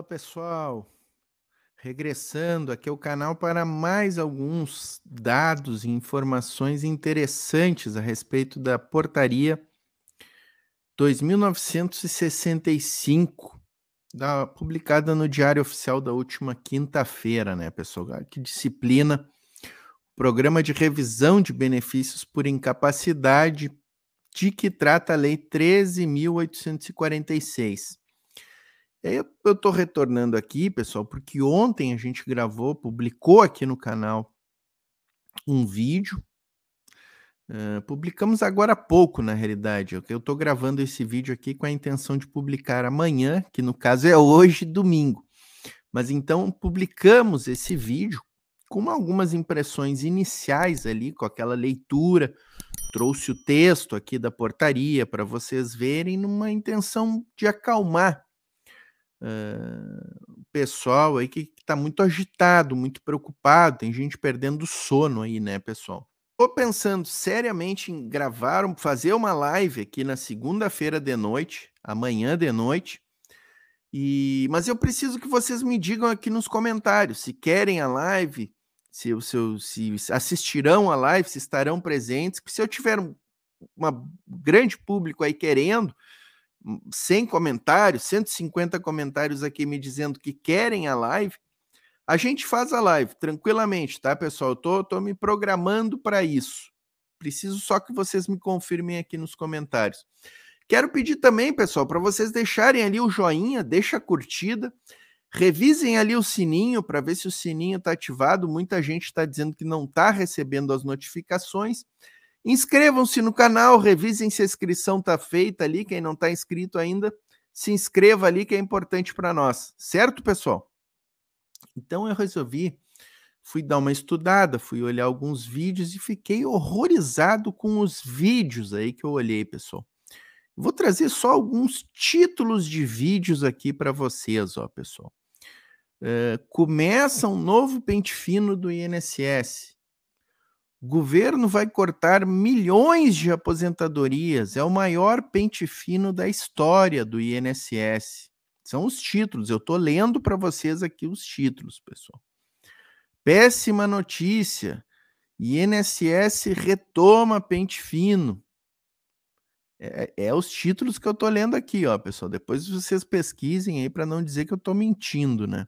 Fala pessoal, regressando aqui ao canal para mais alguns dados e informações interessantes a respeito da portaria 2965, publicada no Diário Oficial da última quinta-feira, né, pessoal? Ah, que disciplina o programa de revisão de benefícios por incapacidade de que trata a Lei 13.846. Eu estou retornando aqui, pessoal, porque ontem a gente gravou, publicou aqui no canal um vídeo. Uh, publicamos agora há pouco, na realidade. Eu estou gravando esse vídeo aqui com a intenção de publicar amanhã, que no caso é hoje, domingo. Mas então publicamos esse vídeo com algumas impressões iniciais ali, com aquela leitura. Trouxe o texto aqui da portaria para vocês verem, numa intenção de acalmar uh, pessoal aí que está muito agitado, muito preocupado, tem gente perdendo sono aí, né, pessoal? Tô pensando seriamente em gravar, fazer uma live aqui na segunda-feira de noite, amanhã de noite. E mas eu preciso que vocês me digam aqui nos comentários se querem a live, se, se, se assistirão a live, se estarão presentes, que se eu tiver um uma grande público aí querendo, 100 comentários, 150 comentários aqui me dizendo que querem a live, a gente faz a live tranquilamente, tá, pessoal? Eu tô, tô me programando para isso. Preciso só que vocês me confirmem aqui nos comentários. Quero pedir também, pessoal, para vocês deixarem ali o joinha, deixa a curtida, revisem ali o sininho para ver se o sininho está ativado. Muita gente está dizendo que não está recebendo as notificações. Inscrevam-se no canal, revisem se a inscrição está feita ali. Quem não está inscrito ainda, se inscreva ali, que é importante para nós, certo, pessoal? Então eu resolvi, fui dar uma estudada, fui olhar alguns vídeos e fiquei horrorizado com os vídeos aí que eu olhei, pessoal. Vou trazer só alguns títulos de vídeos aqui para vocês, ó, pessoal. Uh, começa um novo pente fino do INSS. Governo vai cortar milhões de aposentadorias. É o maior pente fino da história do INSS. São os títulos. Eu estou lendo para vocês aqui os títulos, pessoal. Péssima notícia. INSS retoma pente fino. É, é, é os títulos que eu estou lendo aqui, ó, pessoal. Depois vocês pesquisem aí para não dizer que eu estou mentindo, né?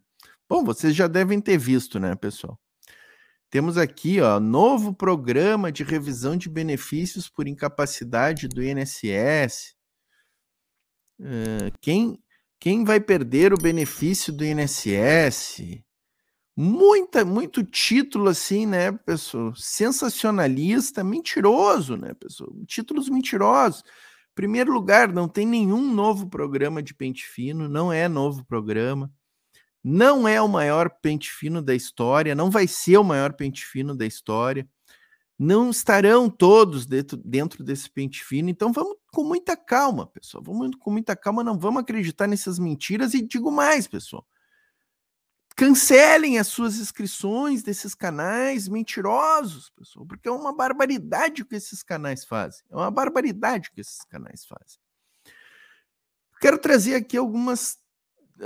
Bom, vocês já devem ter visto, né, pessoal? Temos aqui, ó, novo programa de revisão de benefícios por incapacidade do INSS. quem, quem vai perder o benefício do INSS? Muita, muito título assim, né, pessoal? Sensacionalista, mentiroso, né, pessoal? Títulos mentirosos. Primeiro lugar, não tem nenhum novo programa de pente fino, não é novo programa. Não é o maior pente fino da história, não vai ser o maior pente fino da história. Não estarão todos dentro, dentro desse pente fino, então vamos com muita calma, pessoal. Vamos com muita calma, não vamos acreditar nessas mentiras. E digo mais, pessoal cancelem as suas inscrições desses canais mentirosos, pessoal, porque é uma barbaridade o que esses canais fazem. É uma barbaridade o que esses canais fazem. Quero trazer aqui algumas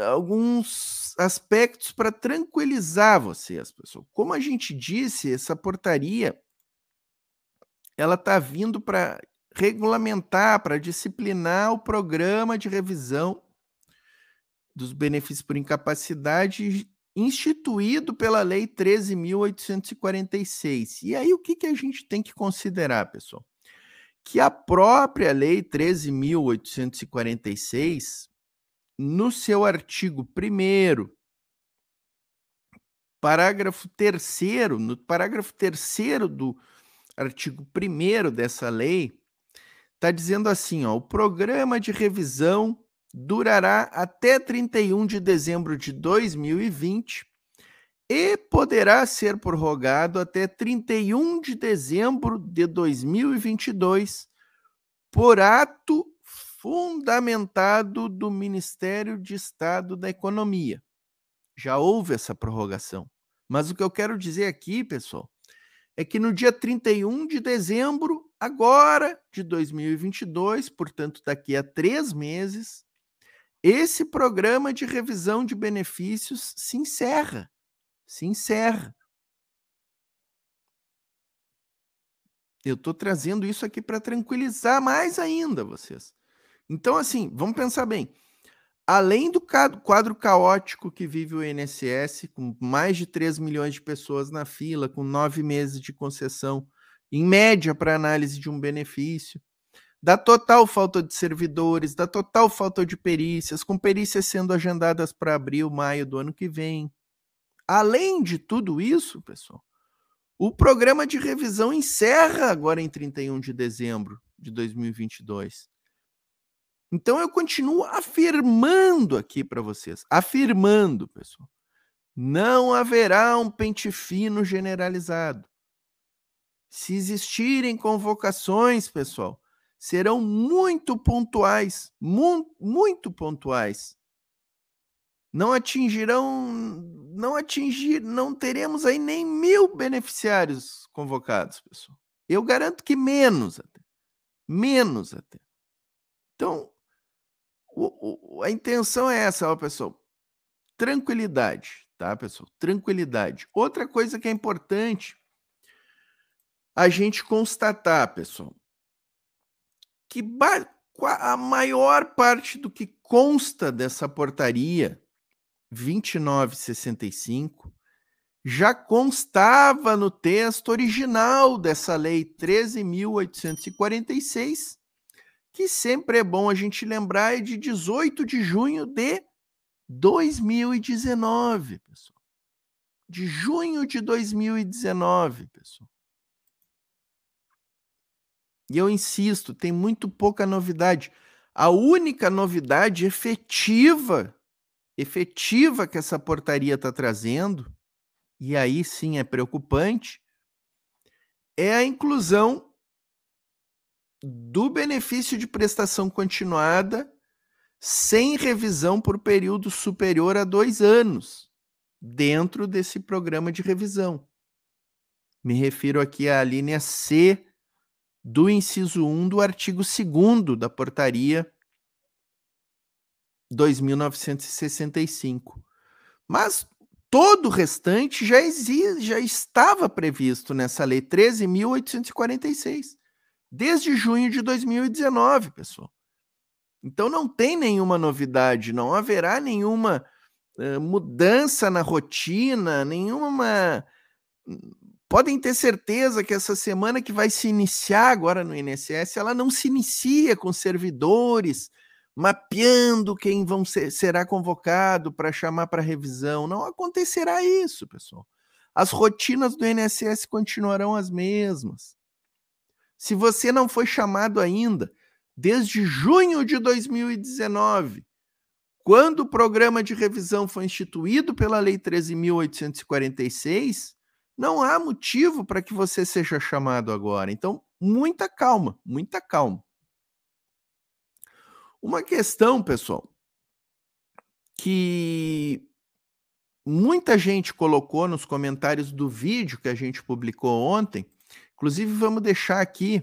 alguns aspectos para tranquilizar vocês, pessoal. Como a gente disse, essa portaria ela está vindo para regulamentar, para disciplinar o programa de revisão dos benefícios por incapacidade instituído pela Lei 13.846. E aí o que, que a gente tem que considerar, pessoal? Que a própria Lei 13.846 no seu artigo 1 parágrafo 3 no parágrafo 3 do artigo 1 dessa lei, está dizendo assim, ó, o programa de revisão durará até 31 de dezembro de 2020 e poderá ser prorrogado até 31 de dezembro de 2022 por ato fundamentado do Ministério de Estado da Economia. Já houve essa prorrogação. Mas o que eu quero dizer aqui, pessoal, é que no dia 31 de dezembro, agora de 2022, portanto, daqui a três meses, esse programa de revisão de benefícios se encerra. Se encerra. Eu estou trazendo isso aqui para tranquilizar mais ainda vocês. Então, assim, vamos pensar bem. Além do quadro caótico que vive o INSS, com mais de 3 milhões de pessoas na fila, com nove meses de concessão, em média, para análise de um benefício, da total falta de servidores, da total falta de perícias, com perícias sendo agendadas para abril, maio do ano que vem. Além de tudo isso, pessoal, o programa de revisão encerra agora em 31 de dezembro de 2022. Então eu continuo afirmando aqui para vocês, afirmando, pessoal, não haverá um pente fino generalizado. Se existirem convocações, pessoal, serão muito pontuais, mu muito pontuais. Não atingirão, não atingir, não teremos aí nem mil beneficiários convocados, pessoal. Eu garanto que menos até, menos até. Então, o, o, a intenção é essa, ó, pessoal. Tranquilidade, tá, pessoal? Tranquilidade. Outra coisa que é importante a gente constatar, pessoal, que a maior parte do que consta dessa portaria 2965 já constava no texto original dessa lei 13.846, que sempre é bom a gente lembrar, é de 18 de junho de 2019, pessoal. De junho de 2019, pessoal. E eu insisto, tem muito pouca novidade. A única novidade efetiva, efetiva que essa portaria está trazendo, e aí sim é preocupante, é a inclusão do benefício de prestação continuada sem revisão por período superior a dois anos, dentro desse programa de revisão. Me refiro aqui à linha C do inciso 1 do artigo 2 da portaria 2965. Mas todo o restante já, exige, já estava previsto nessa lei 13.846 desde junho de 2019, pessoal. Então não tem nenhuma novidade, não haverá nenhuma uh, mudança na rotina, nenhuma. Podem ter certeza que essa semana que vai se iniciar agora no INSS, ela não se inicia com servidores mapeando quem vão ser, será convocado para chamar para revisão. Não acontecerá isso, pessoal. As rotinas do INSS continuarão as mesmas. Se você não foi chamado ainda, desde junho de 2019, quando o programa de revisão foi instituído pela Lei 13.846, não há motivo para que você seja chamado agora. Então, muita calma, muita calma. Uma questão, pessoal, que muita gente colocou nos comentários do vídeo que a gente publicou ontem Inclusive, vamos deixar aqui,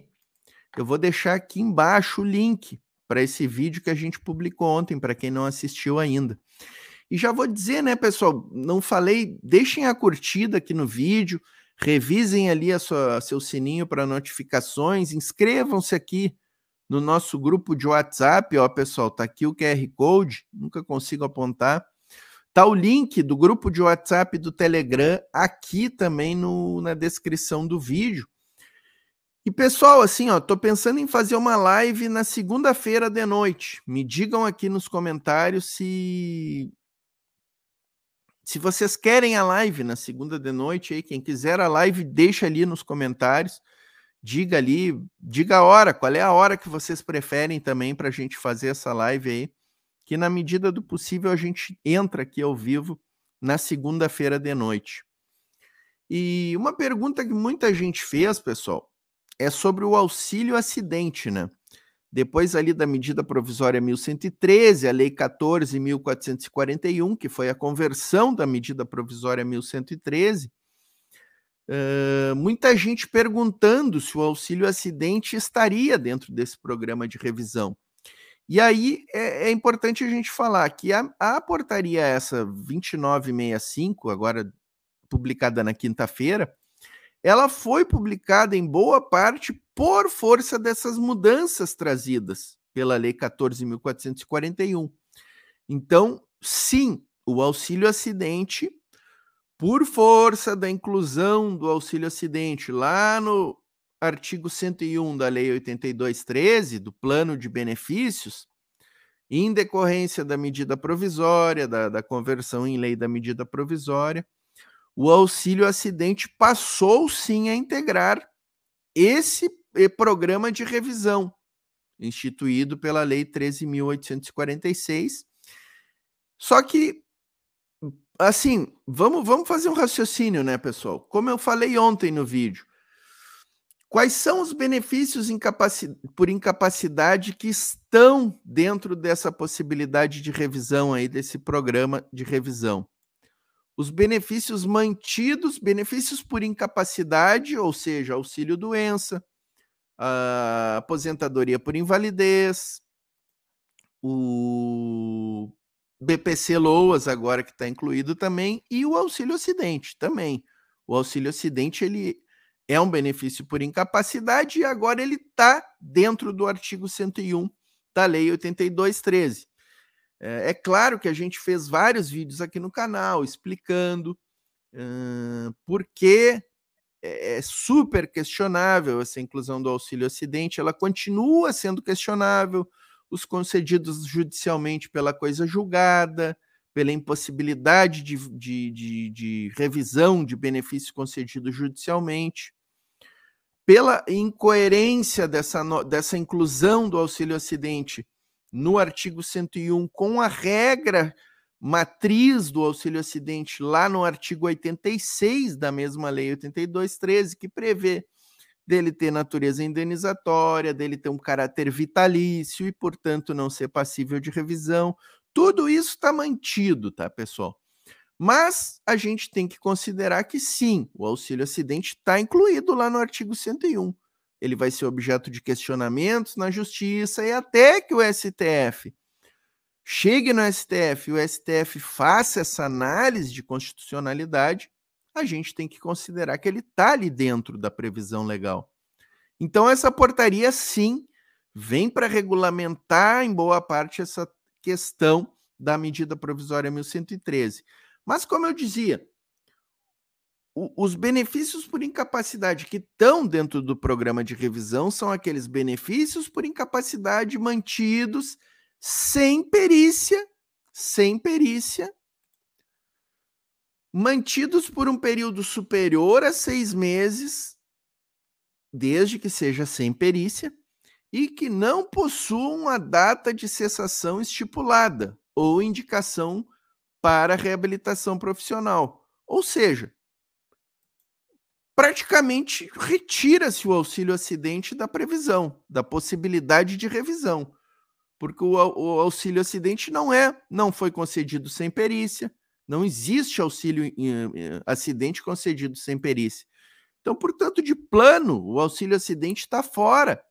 eu vou deixar aqui embaixo o link para esse vídeo que a gente publicou ontem, para quem não assistiu ainda. E já vou dizer, né, pessoal, não falei, deixem a curtida aqui no vídeo, revisem ali a sua, seu sininho para notificações, inscrevam-se aqui no nosso grupo de WhatsApp, ó, pessoal, tá aqui o QR Code, nunca consigo apontar. Tá o link do grupo de WhatsApp do Telegram aqui também no, na descrição do vídeo. E pessoal, assim, ó, tô pensando em fazer uma live na segunda-feira de noite. Me digam aqui nos comentários se se vocês querem a live na segunda de noite aí, quem quiser a live, deixa ali nos comentários. Diga ali, diga a hora, qual é a hora que vocês preferem também para a gente fazer essa live aí, que na medida do possível a gente entra aqui ao vivo na segunda-feira de noite. E uma pergunta que muita gente fez, pessoal, é sobre o auxílio acidente, né? Depois ali da medida provisória 1113, a lei 14.441, que foi a conversão da medida provisória 1113, uh, muita gente perguntando se o auxílio acidente estaria dentro desse programa de revisão. E aí é, é importante a gente falar que a, a portaria essa 2965, agora publicada na quinta-feira, ela foi publicada em boa parte por força dessas mudanças trazidas pela Lei 14.441. Então, sim, o auxílio acidente, por força da inclusão do auxílio acidente lá no artigo 101 da Lei 8213, do plano de benefícios, em decorrência da medida provisória, da, da conversão em lei da medida provisória, o auxílio acidente passou sim a integrar esse eh, programa de revisão instituído pela lei 13846. Só que assim, vamos vamos fazer um raciocínio, né, pessoal? Como eu falei ontem no vídeo, quais são os benefícios incapaci por incapacidade que estão dentro dessa possibilidade de revisão aí desse programa de revisão? os benefícios mantidos, benefícios por incapacidade, ou seja, auxílio doença, aposentadoria por invalidez, o BPC Loas agora que está incluído também e o auxílio acidente também. O auxílio acidente ele é um benefício por incapacidade e agora ele está dentro do artigo 101 da lei 8213. É, é claro que a gente fez vários vídeos aqui no canal explicando uh, por que é, é super questionável essa inclusão do auxílio acidente, ela continua sendo questionável, os concedidos judicialmente pela coisa julgada, pela impossibilidade de, de, de, de, revisão de benefício concedido judicialmente, pela incoerência dessa, dessa inclusão do auxílio acidente no artigo 101 com a regra matriz do auxílio acidente lá no artigo 86 da mesma lei 8213 que prevê dele ter natureza indenizatória, dele ter um caráter vitalício e, portanto, não ser passível de revisão. Tudo isso está mantido, tá, pessoal? Mas a gente tem que considerar que sim, o auxílio acidente está incluído lá no artigo 101 ele vai ser objeto de questionamentos na justiça e até que o STF chegue no STF e o STF faça essa análise de constitucionalidade, a gente tem que considerar que ele está ali dentro da previsão legal. Então, essa portaria, sim, vem para regulamentar em boa parte essa questão da medida provisória 1113. Mas, como eu dizia, os benefícios por incapacidade que estão dentro do programa de revisão são aqueles benefícios por incapacidade mantidos sem perícia, sem perícia, mantidos por um período superior a seis meses, desde que seja sem perícia, e que não possuam a data de cessação estipulada ou indicação para reabilitação profissional. Ou seja, praticamente retira-se o auxílio acidente da previsão, da possibilidade de revisão, porque o, o, auxílio acidente não é, não foi concedido sem perícia, não existe auxílio acidente concedido sem perícia. Então, portanto, de plano, o auxílio acidente está fora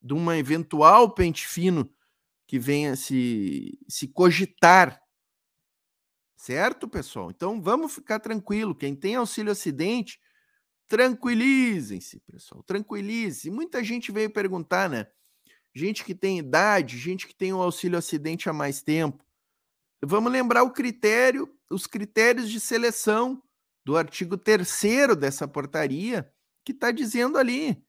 de uma eventual pente fino que venha se, se cogitar. Certo, pessoal? Então vamos ficar tranquilo. Quem tem auxílio acidente, Tranquilizem-se, pessoal, tranquilizem-se. Muita gente veio perguntar, né? Gente que tem idade, gente que tem o auxílio acidente há mais tempo. Vamos lembrar o critério, os critérios de seleção do artigo 3 dessa portaria, que está dizendo ali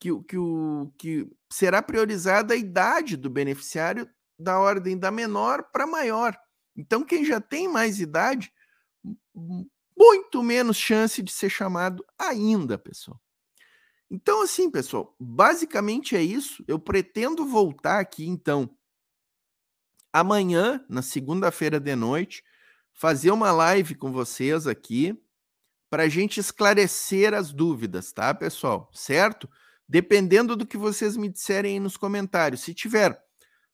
que, que, o, que será priorizada a idade do beneficiário da ordem da menor para maior. Então, quem já tem mais idade muito menos chance de ser chamado ainda, pessoal. Então, assim, pessoal, basicamente é isso. Eu pretendo voltar aqui, então, amanhã, na segunda-feira de noite, fazer uma live com vocês aqui para a gente esclarecer as dúvidas, tá, pessoal? Certo? Dependendo do que vocês me disserem aí nos comentários. Se tiver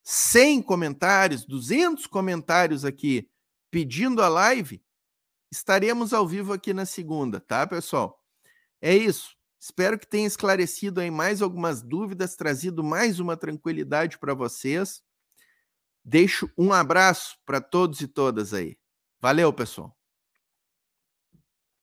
100 comentários, 200 comentários aqui pedindo a live, Estaremos ao vivo aqui na segunda, tá, pessoal? É isso. Espero que tenha esclarecido aí mais algumas dúvidas, trazido mais uma tranquilidade para vocês. Deixo um abraço para todos e todas aí. Valeu, pessoal.